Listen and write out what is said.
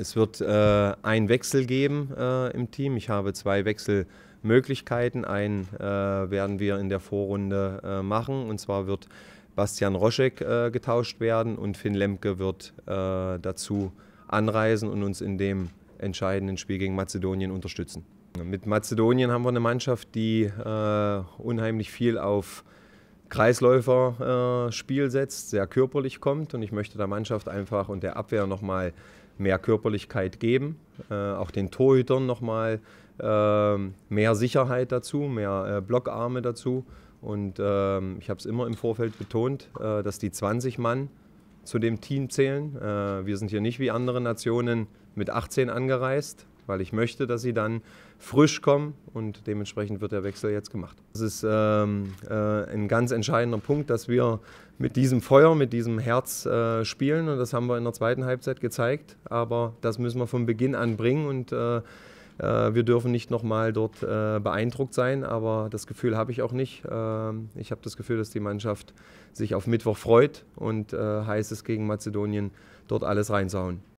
Es wird äh, einen Wechsel geben äh, im Team. Ich habe zwei Wechselmöglichkeiten. Einen äh, werden wir in der Vorrunde äh, machen. Und zwar wird Bastian Roschek äh, getauscht werden und Finn Lemke wird äh, dazu anreisen und uns in dem entscheidenden Spiel gegen Mazedonien unterstützen. Mit Mazedonien haben wir eine Mannschaft, die äh, unheimlich viel auf äh, Kreisläufer-Spiel äh, setzt, sehr körperlich kommt. Und ich möchte der Mannschaft einfach und der Abwehr nochmal mehr Körperlichkeit geben, äh, auch den Torhütern nochmal äh, mehr Sicherheit dazu, mehr äh, Blockarme dazu. Und ähm, ich habe es immer im Vorfeld betont, äh, dass die 20 Mann zu dem Team zählen. Äh, wir sind hier nicht wie andere Nationen mit 18 angereist, weil ich möchte, dass sie dann frisch kommen und dementsprechend wird der Wechsel jetzt gemacht. Das ist ähm, äh, ein ganz entscheidender Punkt, dass wir mit diesem Feuer, mit diesem Herz äh, spielen und das haben wir in der zweiten Halbzeit gezeigt, aber das müssen wir von Beginn an bringen und äh, äh wir dürfen nicht nochmal dort äh, beeindruckt sein, aber das Gefühl habe ich auch nicht. Ähm, ich habe das Gefühl, dass die Mannschaft sich auf Mittwoch freut und äh, heißt es gegen Mazedonien, dort alles reinzuhauen.